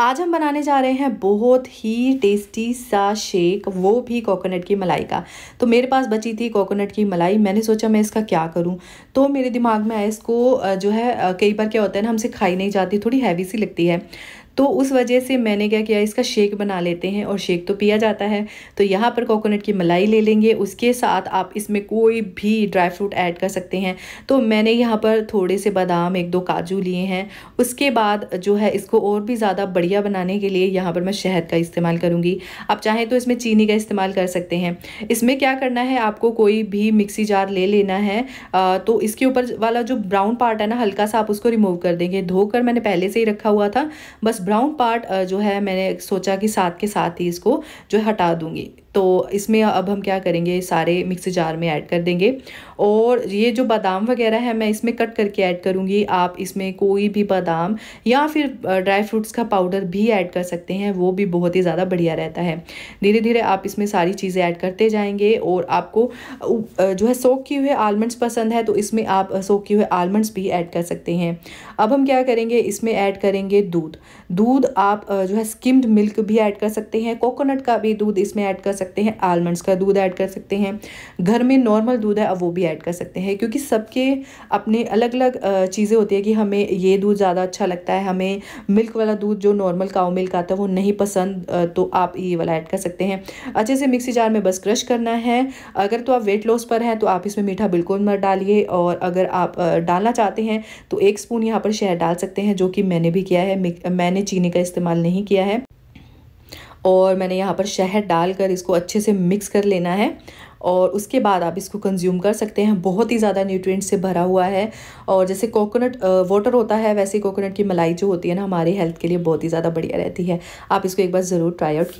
आज हम बनाने जा रहे हैं बहुत ही टेस्टी सा शेक वो भी कोकोनट की मलाई का तो मेरे पास बची थी कोकोनट की मलाई मैंने सोचा मैं इसका क्या करूं तो मेरे दिमाग में आया इसको जो है कई बार क्या होता है ना हमसे खाई नहीं जाती थोड़ी हैवी सी लगती है तो उस वजह से मैंने क्या किया इसका शेक बना लेते हैं और शेक तो पिया जाता है तो यहाँ पर कोकोनट की मलाई ले लेंगे उसके साथ आप इसमें कोई भी ड्राई फ्रूट ऐड कर सकते हैं तो मैंने यहाँ पर थोड़े से बादाम एक दो काजू लिए हैं उसके बाद जो है इसको और भी ज़्यादा बढ़िया बनाने के लिए यहाँ पर मैं शहद का इस्तेमाल करूँगी आप चाहें तो इसमें चीनी का इस्तेमाल कर सकते हैं इसमें क्या करना है आपको कोई भी मिक्सी जार ले लेना है तो इसके ऊपर वाला जो ब्राउन पार्ट है ना हल्का सा आप उसको रिमूव कर देंगे धोकर मैंने पहले से ही रखा हुआ था बस ब्राउन पार्ट जो है मैंने सोचा कि साथ के साथ ही इसको जो हटा दूंगी तो इसमें अब हम क्या करेंगे सारे मिक्स जार में ऐड कर देंगे और ये जो बादाम वगैरह है मैं इसमें कट करके ऐड करूँगी आप इसमें कोई भी बादाम या फिर ड्राई फ्रूट्स का पाउडर भी ऐड कर सकते हैं वो भी बहुत ही ज़्यादा बढ़िया रहता है धीरे धीरे आप इसमें सारी चीज़ें ऐड करते जाएंगे और आपको जो है सोख किए हुए आलमंड्स पसंद है तो इसमें आप सोख किए हुए आलमंड्स भी ऐड कर सकते हैं अब हम क्या करेंगे इसमें ऐड करेंगे दूध दूध आप जो है स्किम्ड मिल्क भी ऐड कर सकते हैं कोकोनट का भी दूध इसमें ऐड कर सकते हैं आलमंड्स का दूध ऐड कर सकते हैं घर में नॉर्मल दूध है वो भी ऐड कर सकते हैं क्योंकि सबके अपने अलग अलग चीज़ें होती है कि हमें ये दूध ज़्यादा अच्छा लगता है हमें मिल्क वाला दूध जो नॉर्मल काउ मिल्क आता है वो नहीं पसंद तो आप ये वाला ऐड कर सकते हैं अच्छे से मिक्सी जार में बस क्रश करना है अगर तो आप वेट लॉस पर हैं तो आप इसमें मीठा बिल्कुल मत डालिए और अगर आप डालना चाहते हैं तो एक स्पून यहाँ पर शहर डाल सकते हैं जो कि मैंने भी किया है मैंने मैंने चीनी का इस्तेमाल नहीं किया है और मैंने यहाँ पर शहद डालकर इसको अच्छे से मिक्स कर लेना है और उसके बाद आप इसको कंज्यूम कर सकते हैं बहुत ही ज़्यादा न्यूट्रिएंट्स से भरा हुआ है और जैसे कोकोनट वाटर होता है वैसे कोकोनट की मलाई जो होती है ना हमारी हेल्थ के लिए बहुत ही ज़्यादा बढ़िया रहती है आप इसको एक बार ज़रूर ट्राई आउट